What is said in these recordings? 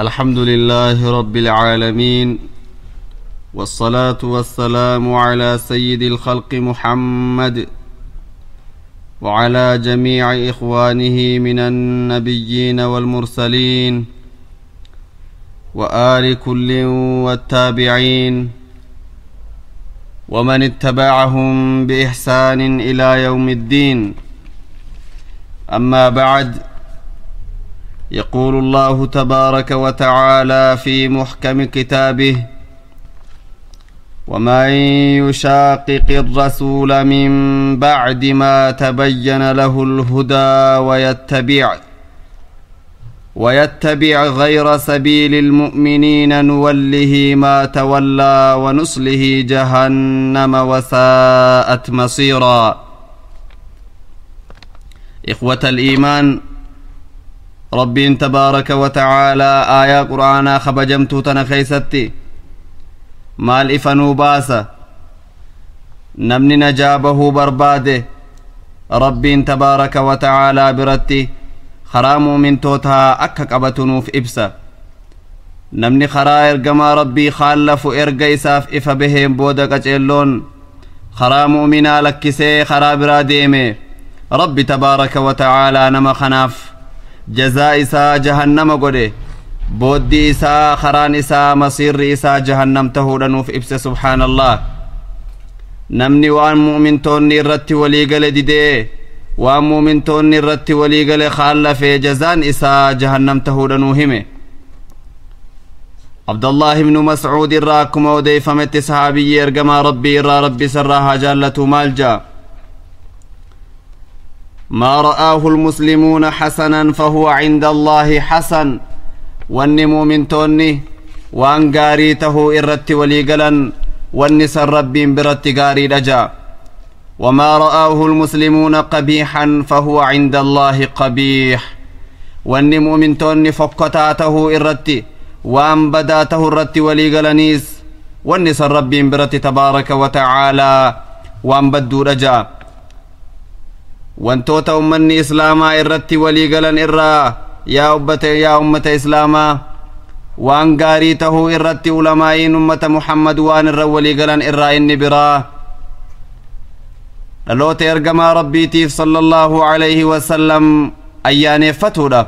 الحمد لله رب العالمين والصلاة والسلام على سيد الخلق محمد وعلى جميع إخوانه من النبيين والمرسلين وآل كل والتابعين ومن اتبعهم بإحسان إلى يوم الدين أما بعد يقول الله تبارك وتعالى في محكم كتابه ومن يشاقق الرسول من بعد ما تبين له الهدى ويتبع ويتبع غير سبيل المؤمنين نوله ما تولى ونصله جهنم وساءت مصيرا إخوة الإيمان ربين تبارك وتعالى آية قرآن خبجمتو تنخيستي مال إفنو باسا نمني نجابه برباده ربين تبارك وتعالى برتي خرامو من توتها أكك أبتنو في إبسا نمني خرائر جما ربي خالف إرقا إساف إفا بهم بودا قجلون خرامو منا لكسي خرا ديمي ربي تبارك وتعالى نما خناف جزاء إساء جهنم قده بود إساء خران إساء مصير إساء جهنم تهورن في إبس سبحان الله نمني وان مؤمن توني رت وليقل دي دي وان مؤمن توني رت وليقل خال في جزاء إساء جهنم تهورن همه عبد الله بن مسعود راكم ودي فمت صحابي يرقما ربي را ربي سرها جالة مالجا جا ما رآه المسلمون حسنا فهو عند الله حسن واني من توني وان قاريته إرت وليقلا والنسى الرب برت قاري لجا وما رآه المسلمون قبيحا فهو عند الله قبيح واني من توني فقطاته إرت وان بداته الرت وليقلنيس والنسى الرب برت تبارك وتعالى وان بدو لجا wantoota ummanni islaamaa irratti walii galan irraa yaa ubbate yaa ummata islaamaa waan gaarii tahuu irratti ulamaa'iin ummata muhammad waan irra walii galan irraa inni biraa dhaloota ergamaa rabbiitiif sala allaahu alayhi wasallam ayyaaneeffatuudha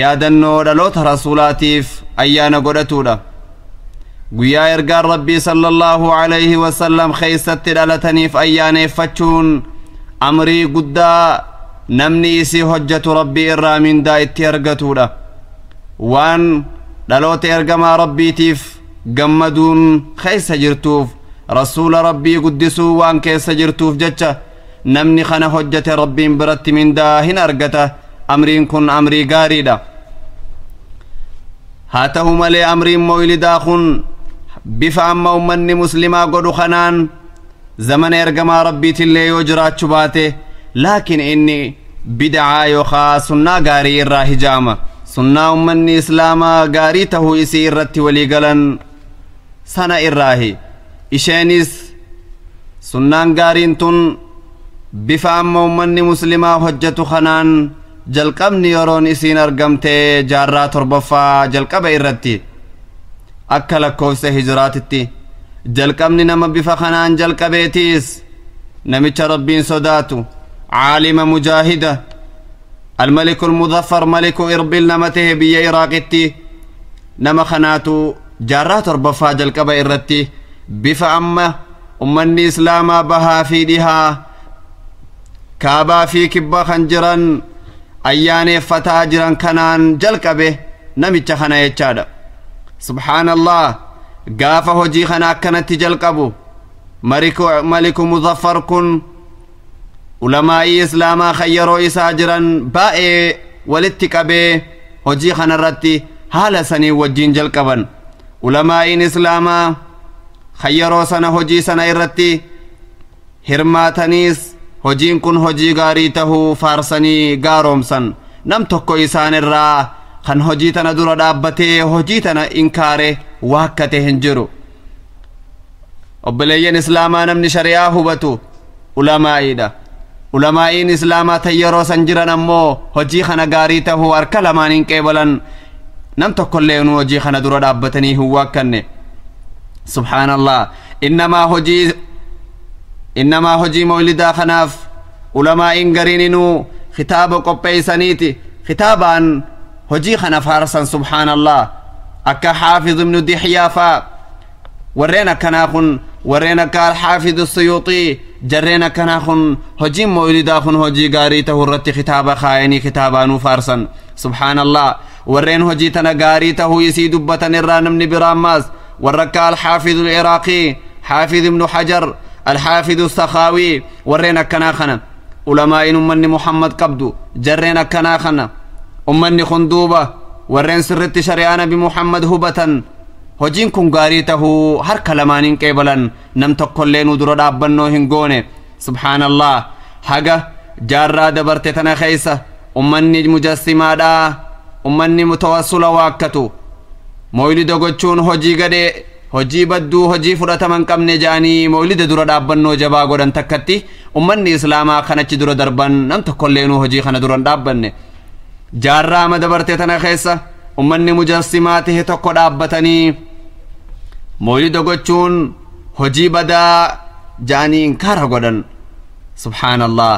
yaadannoo dhaloota rasuulaatiif ayyaana godhatuudha guyyaa ergaan rabbii sala allaahu alayhi wasallam keeysatti dhalataniif ayyaaneeffachuun amrii guddaa namni isii hojjetu rabbii irraa mindaa itti argatudha waan dhaloota ergamaa rabbiitiif gammaduun keessa jirtuuf rasuula rabbii guddisuu waan keessa jirtuuf jecha namni kana hojjete rabbiin biratti mindaa hin argata amriin kun amrii gaariidha haa ta'u malee amriin moylidaa kun bifa amma ummanni muslimaa godhu kanaan زمن إرقما ربي تلي يجرات شباته لكن إني بدعا يخا سنة غاري إرى هجامة سنة أمني إسلاما غاري تهو إسي إرت ولي قلن سنة إراهي إشينيس سنان غارين تن بفام أمني مسلما هجة خنان jalqabni yeroon isiin argamte jaarraa torbaffa jalqaba irratti akka lakkoofsa hijiraatitti jalqabni nama bifa kanaan jalqabeetiis namicha rabbiin sodaatu عالم مجاهدة الملك المظفر ملك إربل نمته بيا إراقتي نما خناتو جارات ربفا جلقبا إرتي بفا أما أمني إسلاما بها في دها كابا في كبا خنجرا أيان فتاجرا كنان جلقبه نمي خنا يتشادا سبحان الله قافة هجي خنا كانت جلقبو ملك ملك مظفر كن علماء إسلاما خيروا إساجرا بائي ولتقبي هجي خنا رتي هالا سني وجين جلقبا علماء إسلاما خيروا سنة هجي سنة رتي هرماتنيس hojiin kun hojii gaarii tahuu faarsanii gaaromsan nam tokko isaan irraa kan hojii tana dura dhaabbatee hojii tana inkaare waakkate hin jiru obboleeyyan islaamaa namni shari'aa hubatu ulamaa'iidha ulamaa'iin islaamaa tan yeroo san jiran ammoo hojii kana gaarii tahuu harka lamaan hin qeebalan nam tokkollee nu hojii kana dura dhaabbatanii hin waakkanne سبحان الله إنما هجي إنما هجي مولدا خناف علماء إنجرينينو خطاب قبيسانيتي خطابا هجي خنا فارسا سبحان الله أكا حافظ ابن دحيافا ورينا كناخن ورينا كال حافظ السيوطي جرينا كناخن هجي مولداخن هجي غاري تهرت خطابة خائني خطابانو فارسا سبحان الله ورين هجي تنا غاري تهو يسي دبة الرانم نبراماز وركا الحافظ العراقي حافظ ابن حجر الحافظ السخاوي ورينا كناخنا علماء من محمد قبدو جرينا كناخنا ummanni kun duuba warreen sirritti shari'aa nabi muhammad hubatan hojiin kun gaarii tahuu harka lamaaniin qeebalan nam tokkollee nu dura dhaabbannoo hin goone subhaanallah haga jaarraa dabarte tana keeysa ummanni mujassimaadhaa ummanni mutawassula waakkatu moylida gochuun hojii gadhee hojii badduu hojii fudhataman qabne jaanii moylida dura dhaabbannoo jabaa godhan takkatti ummanni islaamaa kanachi dura darban nam tokkollee nu hojii kana dura hin dhaabbanne jaarraama dabarte tana keessa ummanni mujassimaa tahe tokko dhaabbatanii moolida gochuun hojii badaa ja'anii inkaara godhan subhaanallah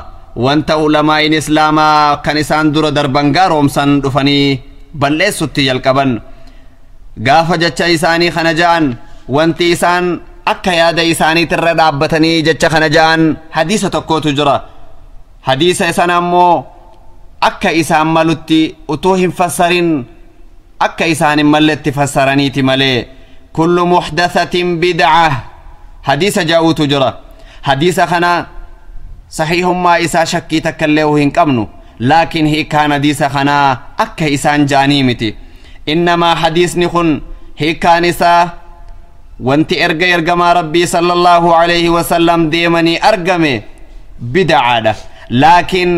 wanta ulamaa'iin islaamaa kan isaan dura darban gaaromsan dhufanii balleessutti jalqaban gaafa jecha isaanii kana ja'an wanti isaan akka yaada isaaniitirra dhaabbatanii jecha kana ja'an hadiisa tokkotu jira hadiisa san ammoo akka isaan malutti utuu hin fassarin akka isaan hin malletti fassaraniiti malee kullu muxdathatin bidca hadiisa jaa'uutu jira hadiisa kana saxiihummaa isaa shakkii takka illee hin qabnu laakiin hiikkaan hadiisa kanaa akka isaan ja'anii miti innamaa hadiisni kun hiikkaan isaa wanti erga ergamaa rabbii sallallahu alayhi wasalam deemanii argame bidcaadha laakiin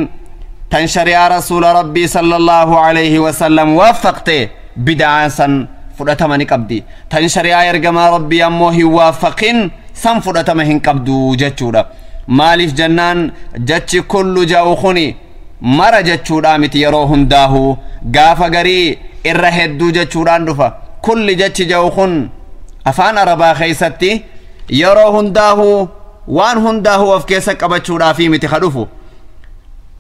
تنشر يا رسول ربي صلى الله عليه وسلم وافقت بدعان سن فلتمني قبدي تنشر يا يرجما ربي أمو وافقن سن فلتمهن قبدو جتشورا مالف جنان جتش كل جاوخني مرة جتشورا مت يروهن داهو قافا قري الرهدو جتشوران رفا كل جتش جاوخن أفان عربا خيستي يروهن داهو وان هنداهو أفكيسك أبتشورا في متخلفو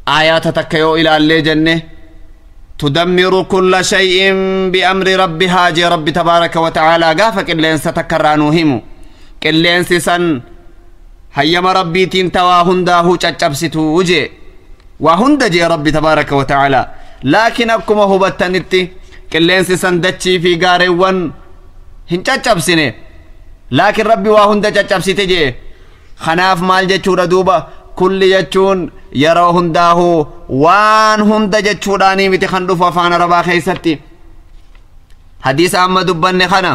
آيات تكيو إلى اللي جنة تدمر كل شيء بأمر ربها جي رب تبارك وتعالى قافك اللي انسى تكرانوهم اللي انسى سن هيما ربي تنتوا هنداه تشبستو وجي وهند جي رب تبارك وتعالى لكن أبكما هو بتنتي اللي انسى سن دتشي في غاريوان هنچچبسنه لكن ربي وهند تشبستي جي خناف مال جي دوبا kulli jechuun yeroo hundaahuu waan hunda jechuudhaanii miti kan dhufu afaan arabaa keessatti hadiisa amma dubbanne kana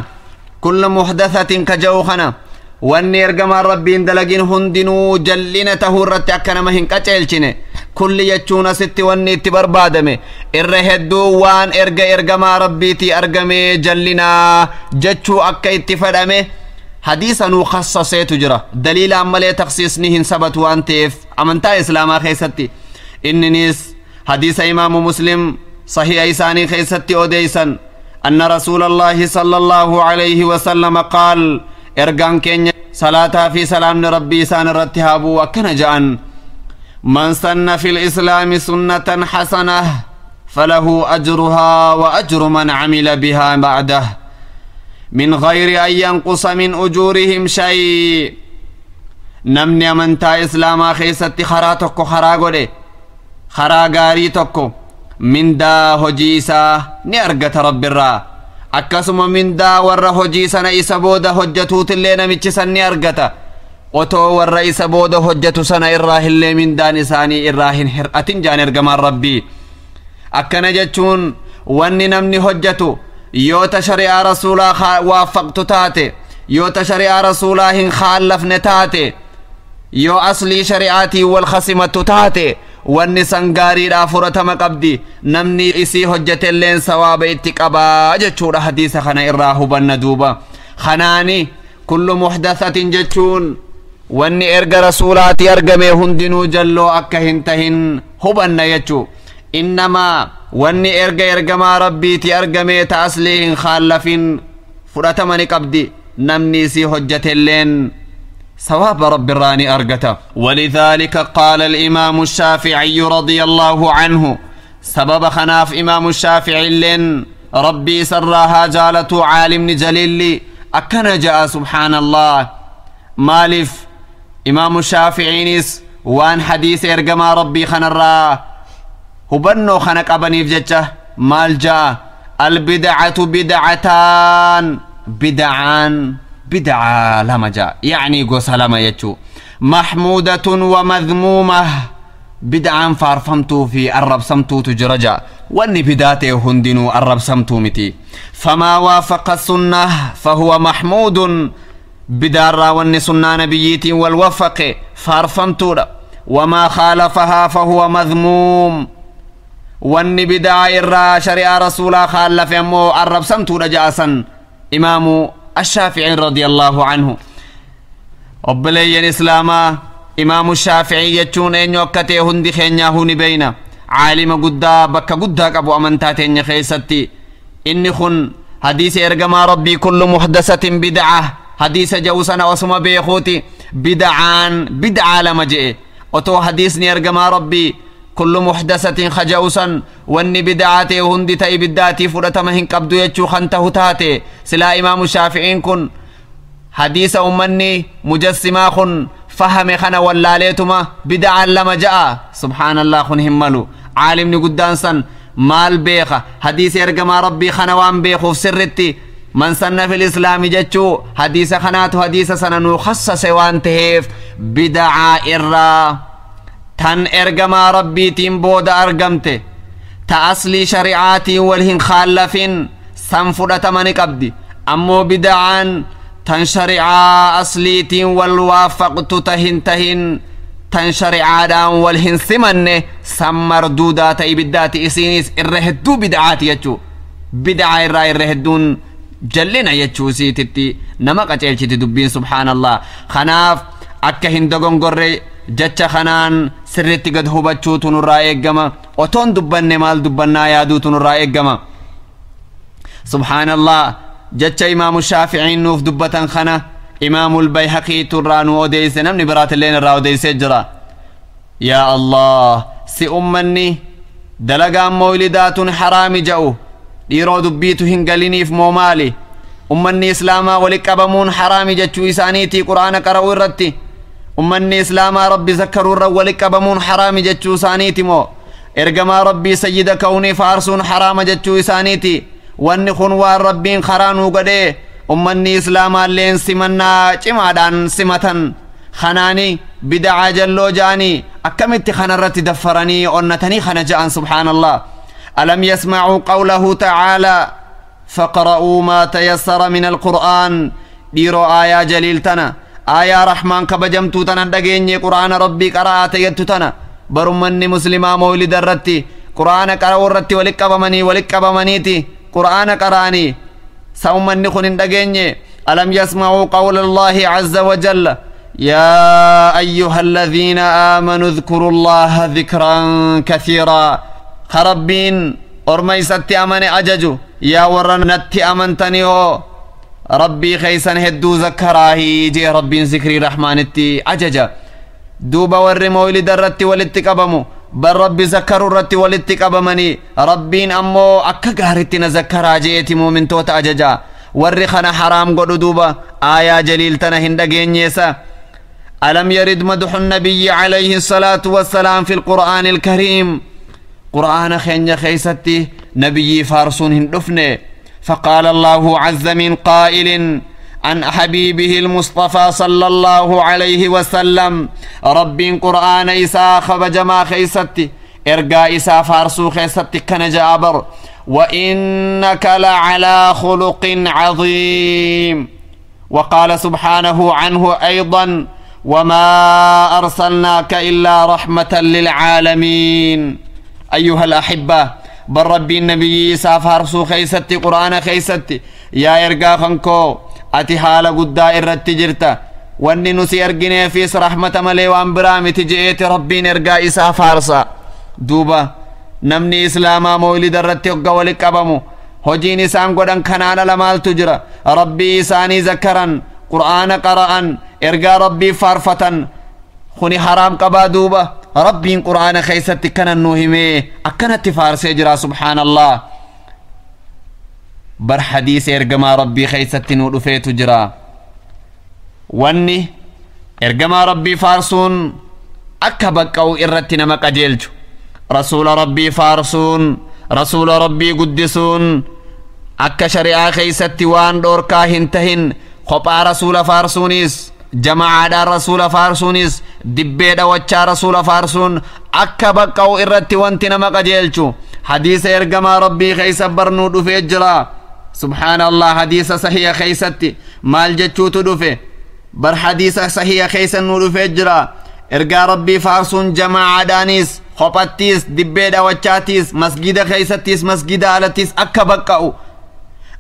kullu muhdathatin ka ja'u kana wanni ergamaan rabbiin dalagin hundinuu jallina tahuu irratti akka nama hin qaceelchine kulli jechuun asitti wanni itti barbaadame irra hedduu waan erga ergamaa rabbiitii argamee jallinaa jechuu akka itti fedhame حديثا وخصصة تجرى دليل عملي تخصيص نهن سبت وانتيف أمنتا إسلاما خيستي إن نيس حديث إمام مسلم صحيح إيساني خيستي أوديسا أن رسول الله صلى الله عليه وسلم قال إرغان كن صلاة في سلام ربي سان رتهاب وكن جأن من سن في الإسلام سنة حسنة فله أجرها وأجر من عمل بها بعده من غير أن ينقص من أجورهم شيء نمني أمنتا إسلاما خيست خرا تكو خرا قولي خرا تكو من دا هجيسا نأرقة رب الرا أكسم من دا ور هجيسا نئيس بودا هجتوت اللي نمتشسا نأرقة وتو ور إيس بودا هجتسا نإراه اللي من دا نساني إراه هرأة جان ربي أكنا جتشون واني نمني هجتو yoo ta shari'aa rasuulaa waafaqtu taate yoo ta shari'aa rasuulaa hin kaallafne taate yoo aslii shari'aatii wal khasimattu taate wanni san gaariidhaa furatama qabdi namni isii hojjetelleen sawaaba itti qabaa jechuudha hadiisa kana irraa hubanna duuba kanaani kullu muhdathatin jechuun wanni erga rasuulaatii argame hundinuu jalloo akka hin tahin hubanna jechuu innamaa ما ربي تي rabbiiti ميت ta'aslee خالفين فرات ماني قبدي نمني سي isii اللين ثواب رب الراني ارجتا ولذلك قال الإمام الشافعي رضي الله عنه سبب خناف إمام الشافعي اللين ربي سراها جالت عالم جليل أكن جاء سبحان الله مالف إمام الشافعي نس وان حديث ما ربي خنرا hubannoo kana qabaniif jecha maal ja'a albidacatu bidacataan bidacaan bidacaa lama ja'a yacnii gosa lama jechuu maxmuudatun wa madmuumah bidacaan faarfamtuu fi arrabsamtuutu jira ja'a wanni bidaa ta'e hundinuu arrabsamtuu miti famaa waafaqa sunnah fahuwa maxmuudun bidaarraa wanni sunnaa nabiyyiitiin wal wafaqe faarfamtuudha wamaa khaalafahaa fahuwa madmuum wanni bidaa irraa shari'aa rasuulaa kaallafe ammoo arrabsamtuudha ja'asan imaamu ashaaficiin radiyallaahu anhu obboleeyyan islaamaa imaamu shaaficii jechuun eenyu akka ta'e hundi keenyaa huni beeyna caalima guddaa bakka guddaa qabu amantaa teenya keessatti inni kun hadiisa ergamaa rabbii kullu muhdasatin bidca hadiisa ja'u sana osuma beekuuti bidcaan bidcaa lama je'e otoo hadiisni ergamaa rabbii كل محدثة خجوسا واني بدعاتي وهندي تاي بداتي فرتمهن قبدو يچو خانته تاتي سلا إمام الشافعين كن حديث أمني مجسما خن فهم خنا واللاليتما بدعا لما جاء سبحان الله خن هملو عالم نقدان مال بيخ حديث ارقما ربي خنوان بيخو سرتي من سن في الإسلام جتشو حديث خناتو حديث سننو خصص وانتهيف بدعا إرّا تن إرجما ربي تيم بود أرجمته تأصلي شريعاتي والهن خالفين سنفرة من قبدي أمو بدعان تن شريعة أصليتي والوافقت تهن تهن تن شريعة والهن سمن سمر دودا تيبدات إسينيس إرهدو بدعات يجو بدعة إرى إرهدون جلنا يجو سيتتي نمقة يجتي دبين سبحان الله خناف أكهن دقون قري jecha kanaan sirritti gad hubachuutu nurraa eeggama otoon dubbanne maal dubbannaa yaaduutu nurraa eeggama subhaanallah jecha imaamu shaaficiin nuuf dubbatan kana imaamu lbayhaqiitu irraa nu odeeyse namni biraatilleen irraa odeeysee jira yaa allah si ummanni dalagaan moylidaatun haraami ja'u dhiiroo dubbiitu hin galiniif moo maali ummanni islaamaa walitti qabamuun haraami jechuu isaaniitii quraana qara'uu irratti ummanni islaamaa rabbi zakkaruurra walitti qabamuun haraami jechuu isaaniiti moo ergamaa rabbii sayyida ka'uunii faarsuun haraama jechuu isaaniiti wanni kun waan rabbiin karaa nuu godhee ummanni islaamaalleen simannaa cimaadhaan simatan kanaani bidacaa jalloo ja'anii akkamitti kanarratti daffaranii onnatanii kana ja'an subhaanallah alam yasmacuu qawlahu tacaalaa faqra'uu maa tayassara min alqur'aan dhiiroo aayaa jaliiltana آيا رحمان كبجم توتانا دقيني قرآن ربي قراءة يدتو تنا برمني مسلمة مولد الرتي قرآن قرأ الرتي ولك بمني ولك بمنيتي قرآن قراني سومني خنين دقيني ألم يسمعوا قول الله عز وجل يا أيها الذين آمنوا اذكروا الله ذكرا كثيرا خربين أرمي ستي أمن أججو يا ورنتي أمنتني هو ربي خيسن هدو زكراهي جي ربي ذكري رحمان رحمانتي أججا دوبا ور مولد الرتي والاتقابمو بل ربي ذكروا الرتي والاتقابمني ربي أمو أكا قهرتنا ذكرا جيتي مؤمن توتا أججا ور خنا حرام قدو دوبا آيا جليل تنا هند جينيسا ألم يرد مدح النبي عليه الصلاة والسلام في القرآن الكريم قرآن خين خيستي نبي فارسون هندفني فقال الله عز من قائل عن حبيبه المصطفى صلى الله عليه وسلم رب قرآن خبج ما خيستي إرقى إساء فارسو خيستي كنجا أبر وإنك لعلى خلق عظيم وقال سبحانه عنه أيضا وما أرسلناك إلا رحمة للعالمين أيها الأحبة بر ربي النبي إساف هرسو خيستي قرآن خيستي يا إرقا خنكو أتي حال قدا إرتي جرتا واني نسي أرقني فيس رحمة ملي وان برامي تجئيت ربي إرقا إساف هرسا دوبا نمني إسلاما مولد الرتي وقوالي قبمو هجيني إسان قدن كنان لمال تجرى ربي إساني ذكرا قرآن قرآن إرقا ربي فارفة خني حرام قبا دوبا ربين قرآن خيست كان نوهمي أكنت فارسي جرا سبحان الله بر حديث إرقما ربي خيست ورفيت جرا واني إرقما ربي فارسون أكبك أو إرتنا مقجلج رسول ربي فارسون رسول ربي قدسون أك شريعة خيست وان دور كاهن تهن خبا رسول فارسونيس جماعة رسول فارسونيس dibbee dhawachaa rasuula faarsuun akka baqqa'u irratti wanti nama qajeelchu hadiisa ergamaa rabbii keeysa barnuu dhufee jira subhaanallah hadiisa sahiya keeysatti maal jechuutu dhufe bar hadiisa sahiya keeysa nuu dhufee jira ergaa rabbii faarsuun jamaacadhaanis kophattiis dibbee dhawachaatiis masgida keeysattiis masgida alattiis akka baqqa'u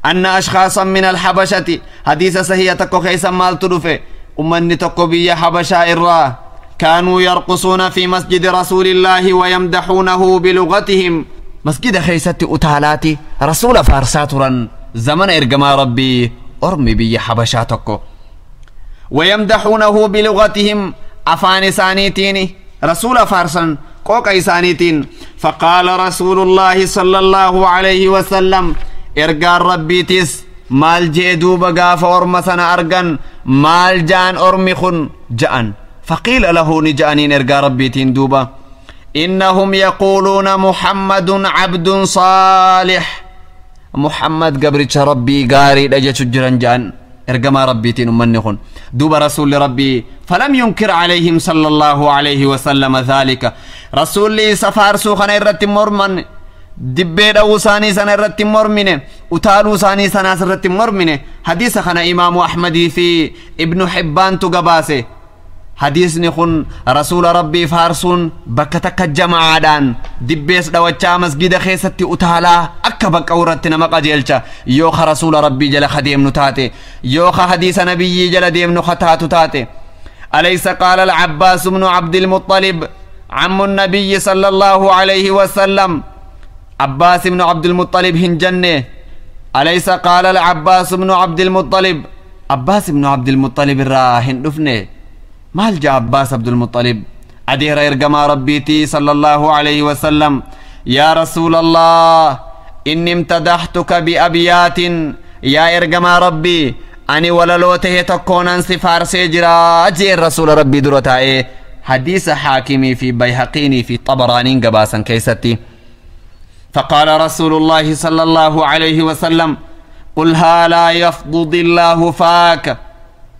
أن أشخاصا من الحبشة حديث صحيح تكو خيسا مال تدفه أمني تكو بيا حبشة إرّاه كانوا يرقصون في مسجد رسول الله ويمدحونه بلغتهم مسجد خيست أتالاتي رسول فارساترا زمن إرقما ربي أرمي بي حبشاتكو ويمدحونه بلغتهم أفان سانيتيني رسول فارسا قوقي سانيتين فقال رسول الله صلى الله عليه وسلم إرقى ربي تس مال جيدو بقاف أرمسنا أرقن مال جان أرمخن جأن فقيل له نجاني نرقى ربي تندوبا إنهم يقولون محمد عبد صالح محمد قبر ربي قاري لجة جرنجان جان ارقى تين من نخون دوب رسول ربي فلم ينكر عليهم صلى الله عليه وسلم ذلك رسول لي سفار سوخن ارت مرمن دبيد او ساني سن ارت مرمن اتالو ساني سن ارت مرمن حديث خنا امام احمد في ابن حبان تقباسه hadiisni kun rasuula rabbiif haarsuun bakka takka jamaa'aadhaan dibbees dhawachaa masgida keessatti utaalaa akka bakka urratti nama qajeelcha yoo ka rasuula rabbii jala ka deemnu taate yoo ka hadiisa nabiyyii jala deemnu ka taatu taate alaysa qaala alcabbaas bnu cabdilmuxalib عم النبي صلى الله عليه وسلم عباس بن عبد المطلب هنجنه أليس قال العباس بن عبد المطلب عباس بن عبد المطلب الراهن دفنه ما الجا عباس عبد المطلب أدير إرقما ربيتي صلى الله عليه وسلم يا رسول الله إني امتدحتك بأبيات يا إرقما ربي أني وللوته تكون سفار سجرا جي الرسول ربي دروتا إيه؟ حديث حاكمي في بيهقيني في طبراني قباسا كيستي فقال رسول الله صلى الله عليه وسلم قل ها لا يفضض الله فاك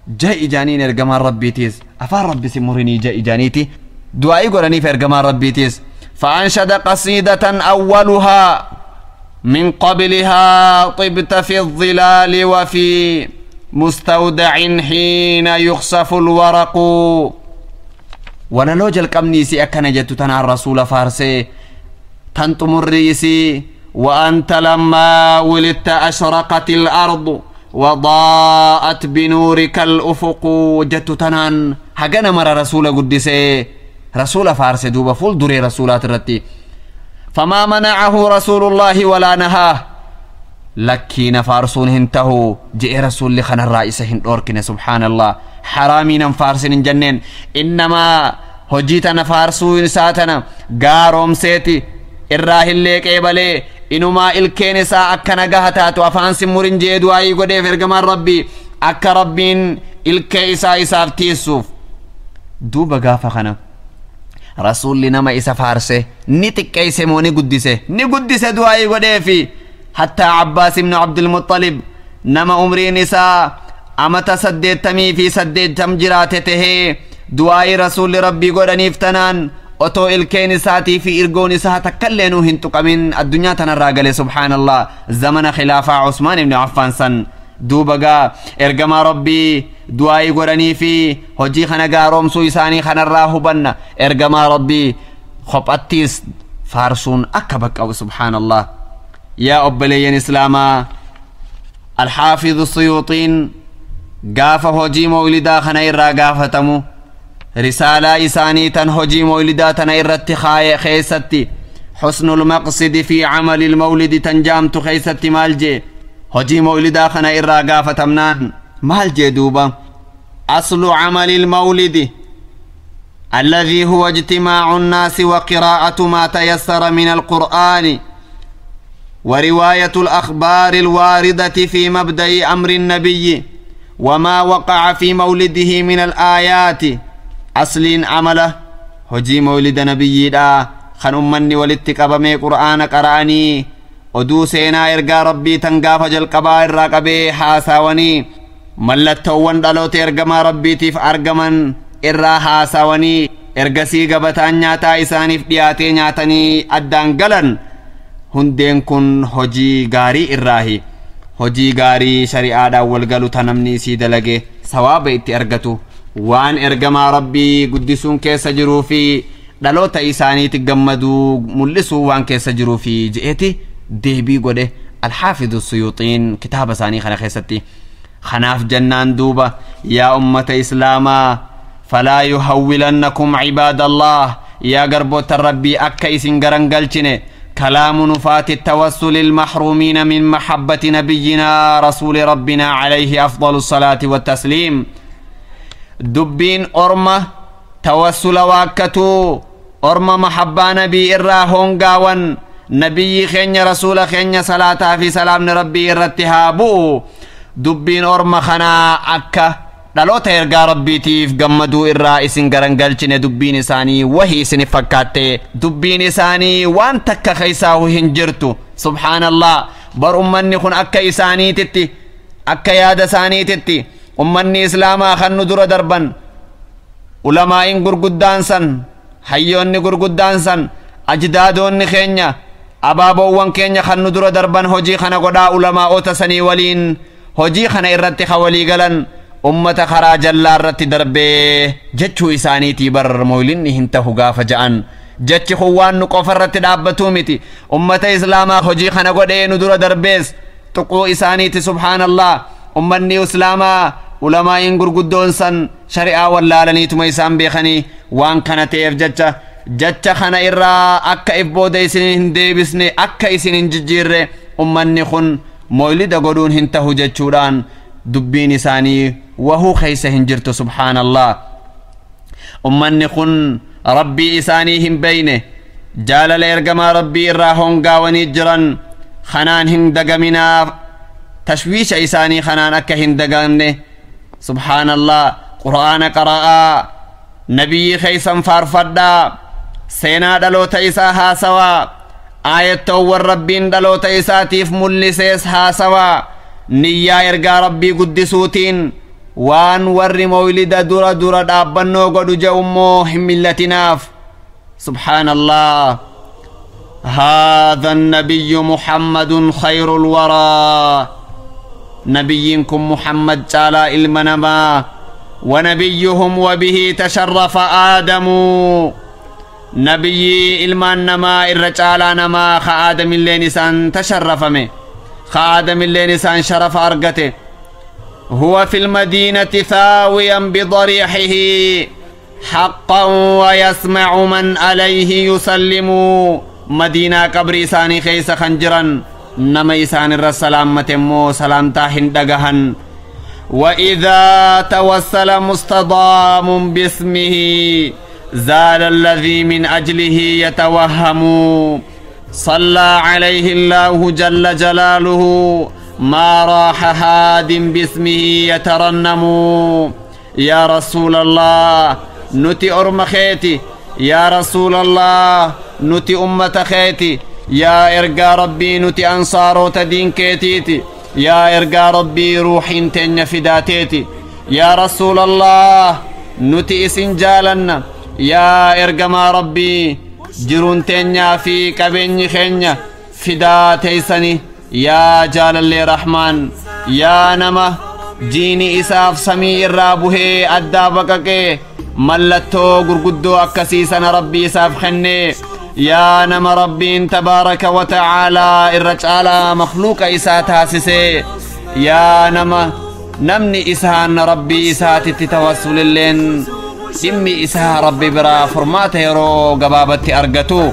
جاي جانين إرقما ربي تيز أفار ربي سمرني إجانيتي دعائي قراني في إرقمان ربيتيس فأنشد قصيدة أولها من قبلها طبت في الظلال وفي مستودع حين يخسف الورق وانا لو جلقمني سي اكن جتتنا الرسول فارسي تنتم الرئيسي وانت لما ولدت اشرقت الارض وضاءت بنورك الأفق تنان هجنا مر رسول قدس رسول فارس دوبا فول دوري رسولات الرتي فما منعه رسول الله ولا نهاه لكين فارسون هنته جئ رسول لخنا الرئيس هندوركن سبحان الله حرامين فارسين جنين إنما هجيتنا فارسون ساتنا قاروم سيتي الراهل ليك إبالي inumaa ilkeen isaa akkana gaha taatu afaan simmuriin jee du'aayii godheef ergamaan rabbi akka rabbiin ilkee isaa isaaf tiissuuf duuba gaafa kana rasuulli nama isa faarse ni xiqqeeyse moo ni guddise ni guddise du'aayii godheefi hattaa abbaas ibnu abdulmuxalib nama umriin isaa amata saddeettamii fi saddeettam jiraate tahee du'aayii rasuulli rabbii godhaniif tanaan otoo ilkeen isaatii fi irgoon isaa takkailleenuu hin tuqamin addunyaa tanarraa gale subhaanallah zamana khilaafaa Usmaan ibn Affaan san duuba gaa ergamaa rabbii du'aa'ii godhanii fi hojii kana gaaroomsuu isaanii kanarraa hubanna ergamaa rabbii kophattiis faarsuun akka baqqabu subhaanallah yaa obboleeyyan islaamaa alxaafidu suyuuxiin gaafa hojii mawlidaa kana irraa gaafatamu رسالة إساني تن هجي مولدا تن إرت خاي خيستي حسن المقصد في عمل المولد تنجام خيستي مالجي هجي مولدا خنا إرا قافة مالجي دوبا أصل عمل المولد الذي هو اجتماع الناس وقراءة ما تيسر من القرآن ورواية الأخبار الواردة في مبدأ أمر النبي وما وقع في مولده من الآيات asliin amala hojii mawlida nabiyyiidha kan ummanni walitti qabamee qura'aana qara'anii oduu seenaa ergaa rabbii tan gaafa jalqabaa irraa qabee haasawanii mallattoowwan dhaloota ergamaa rabbiitiif argaman irraa haasawanii ergasii gabataan nyaataa isaaniif dhiyaatee nyaatanii addaan galan hundeen kun hojii gaarii irraahi hojii gaarii shari'aadhaan walgalu ta namni isii dalage sawaaba itti argatu وان ارغما ربي قدسون كيس جروفي دلوتا إساني تقمدو ملسو وان كيس جروفي جئتي ديبي قده الحافظ السيوطين كتاب ساني خنا خيستي خناف جنان دوبا يا أمة إسلاما فلا يهولنكم عباد الله يا قربوت الربي أكيسن قرنقلتني كلام نفات التوسل المحرومين من محبة نبينا رسول ربنا عليه أفضل الصلاة والتسليم dubbiin orma tawassula waakkatuu orma mahabbaa nabii irraa hoongaawan nabiyyi keenya rasuula keenya salaataa fi salaamni rabbii irratti haa bu'u dubbiin orma kanaa akka dhaloota ergaa rabbiitiif gammaduu irraa isin garangalchine dubbiin isaanii wahi isinif fakkaatte dubbiin isaanii waan takka keeysaahu hin jirtu subhaanallah bar ummanni kun akka isaaniititti akka yaada isaaniititti ummanni islaamaa kan nu dura darban ulamaa'iin gurguddaan san hayyoonni gurguddaan san ajidaadoonni keenya abaaboowwan keenya kan nu dura darban hojii kana godhaa ulamaa'ota sanii waliin hojii kana irratti ka galan ummata karaa jallaa irratti darbee jechuu isaaniitii bar mooylinni hin tahu gaafa ja'an jechi kun waan nu qofa irratti dhaabbatuu miti ummata islaamaa hojii kana godhee nu dura darbees tuquu isaaniiti subhaanallah ummanni islaamaa ulamaa'iin gurguddoon san shari'aa wallaalaniituma isaan beekanii waan kana ta'eef jecha jecha kana irraa akka if booda isin hin deebisne akka isin hin jijjiirre ummanni kun moylida godhuun hin tahu jechuudhaan dubbiin isaanii wahuu keeysa hin jirtu subhaanallah ummanni kun rabbii isaanii hin beyne jaalala ergamaa rabbii irraa hongaawanii jiran kanaan hin dagaminaaf tashwiisha isaanii kanaan akka hin dagamne سبحان الله قرآن قراء نبي خيسا فارفدا سينا دلو تيسا هاسوا آية تور ربين دلو تيسا تيف ملسيس هاسوا نيا يرقى ربي قدسوتين وان ور مولد درا درا دابنو قدو جومو هملتناف سبحان الله هذا النبي محمد خير الورى نبيكم محمد تعالى المنما ونبيهم وبه تشرف آدم نبي المنما الرجال نما خآدم اللي نسان تشرف مي خآدم اللي نسان شرف أرقته هو في المدينة ثاويا بضريحه حقا ويسمع من عليه يسلم مدينة قبر ساني خيس خنجرا نما إسان الرسلام متمو سلام تاهن وإذا توسل مستضام باسمه زال الذي من أجله يتوهم صلى عليه الله جل جلاله ما راح هاد باسمه يترنم يا رسول الله نتي أرم خيتي يا رسول الله نتي أمة خيتي yaa ergaa rabbii nuti ansaarota diinkeetiiti yaa ergaa rabbii ruuxiin teenya fidaateeti yaa rasulallah nuti isin jaalanna yaa ergamaa rabbii jiruun teenyaa fi qabeenyi keenya fidaa yaa jaalallee rahmaan yaa nama jiini isaaf samii irraa buhee addaa baqaqee mallattoo gurguddoo akkasii rabbii isaaf xennee يا نما ربين تبارك وتعالى الرجال مخلوق إسات هاسسي يا نما نمني إسان ربي إسات التتوسل اللين إمي إسها ربي برا فرماته رو قبابتي أرقتو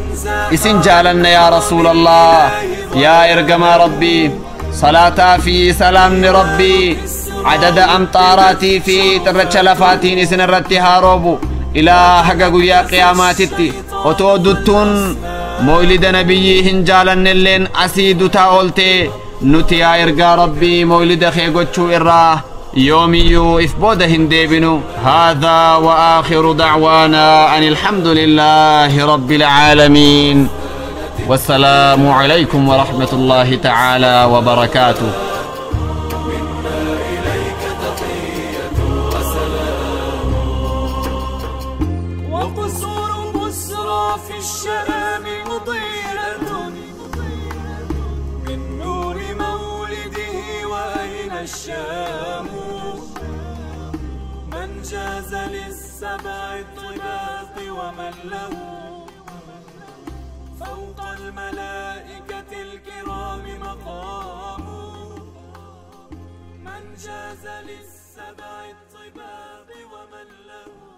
إسن جالن يا رسول الله يا إرقما ربي صلاة في سلام ربي عدد أمطاراتي في ترتش لفاتين إسن الرتها روبو إلى حقق يا قياماتي أتو دوتون مولد نبيي هنجالا نلين أسي دوتا أولتي نتيا إرقا ربي مولد خيغوتشو إرا يوميو إفبود هندي هنديبنو هذا وآخر دعوانا أن الحمد لله رب العالمين والسلام عليكم ورحمة الله تعالى وبركاته جاز للسبع الطباق ومن له فوق الملائكة الكرام مقام من جاز للسبع الطباق ومن له